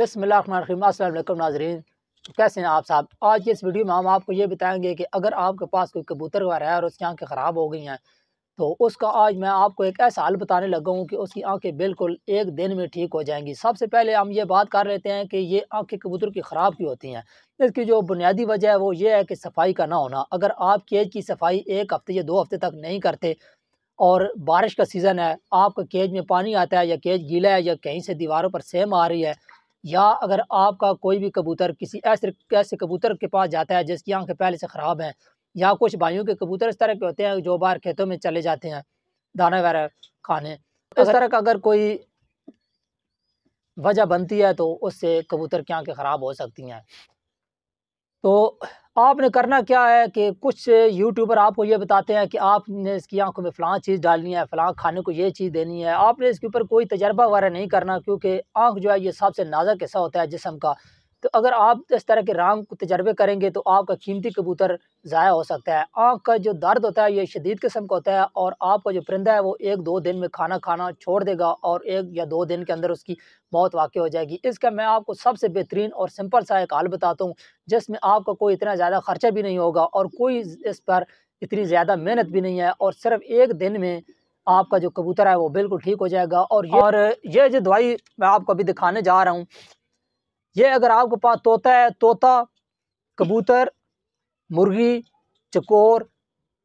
बसमिल अल्लाम नाजरीन कैसे हैं आप साहब आज के इस वीडियो में हम आपको ये बताएंगे कि अगर आपके पास कोई कबूतर वगैरह है और उसकी आंखें ख़राब हो गई हैं तो उसका आज मैं आपको एक ऐसा हल बताने लगा हूँ कि उसकी आंखें बिल्कुल एक दिन में ठीक हो जाएंगी सबसे पहले हम ये बात कर लेते हैं कि ये आंखें कबूतर की ख़राब क्यों होती हैं इसकी जो बुनियादी वजह है वो ये है कि सफाई का ना होना अगर आप केज की सफाई एक हफ़्ते या दो हफ़्ते तक नहीं करते और बारिश का सीज़न है आपका केज में पानी आता है या केज गीला है या कहीं से दीवारों पर सेम आ रही है या अगर आपका कोई भी कबूतर किसी ऐसे ऐसे कबूतर के पास जाता है जिसकी आंखें पहले से ख़राब हैं या कुछ भाइयों के कबूतर इस तरह के होते हैं जो बाहर खेतों में चले जाते हैं दाना वगैरह खाने तो इस तरह का अगर कोई वजह बनती है तो उससे कबूतर की आँखें ख़राब हो सकती हैं तो आपने करना क्या है कि कुछ यूट्यूबर आपको ये बताते हैं कि आपने इसकी आंखों में फ़लाँ चीज़ डालनी है फ़लाँ खाने को ये चीज़ देनी है आपने इसके ऊपर कोई तजर्बा वगैरह नहीं करना क्योंकि आँख जो है ये सबसे नाजक हिस्सा होता है जिसम का तो अगर आप इस तरह के रंग तजर्बे करेंगे तो आपका कीमती कबूतर ज़ाया हो सकता है आँख का जो दर्द होता है ये शदीद किस्म का होता है और आपका जो परिंदा है वो एक दो दिन में खाना खाना छोड़ देगा और एक या दो दिन के अंदर उसकी मौत वाक़ हो जाएगी इसका मैं आपको सबसे बेहतरीन और सिंपल सा एक हाल बताता हूँ जिसमें आपका कोई इतना ज़्यादा ख़र्चा भी नहीं होगा और कोई इस पर इतनी ज़्यादा मेहनत भी नहीं है और सिर्फ एक दिन में आपका जो कबूतर है वो बिल्कुल ठीक हो जाएगा और ये, और ये जो दवाई मैं आपको अभी दिखाने जा रहा हूँ ये अगर आपके पास तोता है तोता कबूतर मुर्गी चकोर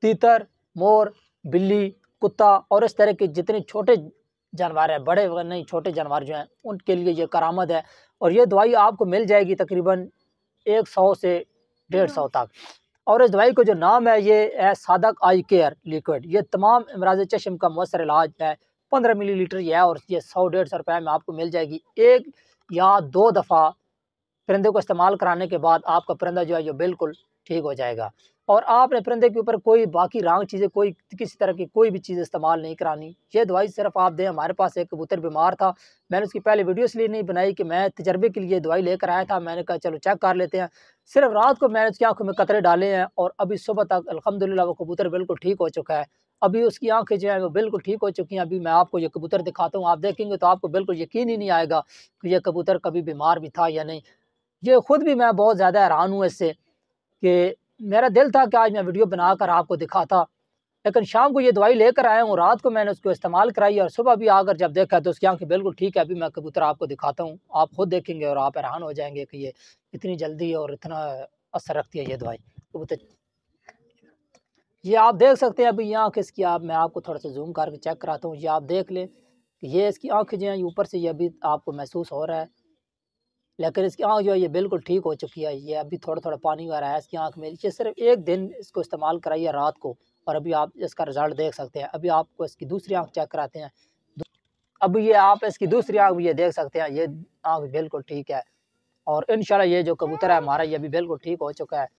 तीतर मोर बिल्ली कुत्ता और इस तरह के जितने छोटे जानवर हैं बड़े नहीं छोटे जानवर जो हैं उनके लिए ये करामद है और ये दवाई आपको मिल जाएगी तकरीबन एक सौ से डेढ़ सौ तक और इस दवाई का जो नाम है ये है सादक आई केयर लिक्विड ये तमाम अमराज चश्म का मौसर इलाज है पंद्रह मिलीलीटर यह और ये सौ डेढ़ सौ रुपये में आपको मिल जाएगी एक या दो दफ़ा परिंदे को इस्तेमाल कराने के बाद आपका परिंदा जो है जो बिल्कुल ठीक हो जाएगा और आपने परिंदे के ऊपर कोई बाकी रंग चीज़ें कोई किसी तरह की कोई भी चीज़ इस्तेमाल नहीं करानी ये दवाई सिर्फ आप दें हमारे पास एक कबूतर बीमार था मैंने उसकी पहले वीडियो इसलिए नहीं बनाई कि मैं तजर्बे के लिए दवाई लेकर आया था मैंने कहा चलो चेक कर लेते हैं सिर्फ रात को मैंने उसकी आंखों में कतरे डाले हैं और अभी सुबह तक अलहमदिल्ला वो कबूतर बिल्कुल ठीक हो चुका है अभी उसकी आंखें जो है वो बिल्कुल ठीक हो चुकी हैं अभी मैं आपको ये कबूतर दिखाता हूँ आप देखेंगे तो आपको बिल्कुल यकीन ही नहीं आएगा कि यह कबूतर कभी बीमार भी था या नहीं ये ख़ुद भी मैं बहुत ज़्यादा हैरान हूँ इससे कि मेरा दिल था कि आज मैं वीडियो बनाकर आपको दिखाता लेकिन शाम को ये दवाई लेकर आया हूँ रात को मैंने उसको इस्तेमाल कराई और सुबह भी आकर जब देखा तो उसकी आंखें बिल्कुल ठीक है अभी मैं कबूतर आपको दिखाता हूँ आप खुद देखेंगे और आप हैरान हो जाएंगे कि ये इतनी जल्दी और इतना असर रखती है ये दवाई कबूतर ये आप देख सकते हैं अभी यहाँ आँख इसकी आप मैं आपको थोड़ा सा जूम करके चेक कराता हूँ ये आप देख लें कि ये इसकी आँख जो है ऊपर से ये अभी आपको महसूस हो रहा है लेकिन इसकी आँख जो है ये बिल्कुल ठीक हो चुकी है ये अभी थोड़ा थोड़ा पानी वगैरह रहा है इसकी आँख में ये सिर्फ एक दिन इसको इस्तेमाल कराइए रात को और अभी आप इसका रिज़ल्ट देख सकते हैं अभी आपको इसकी दूसरी आँख चेक कराते हैं अब ये आप इसकी दूसरी आँख भी ये देख सकते हैं ये आँख बिल्कुल ठीक है और इन ये जो कबूतर है हमारा ये अभी बिल्कुल ठीक हो चुका है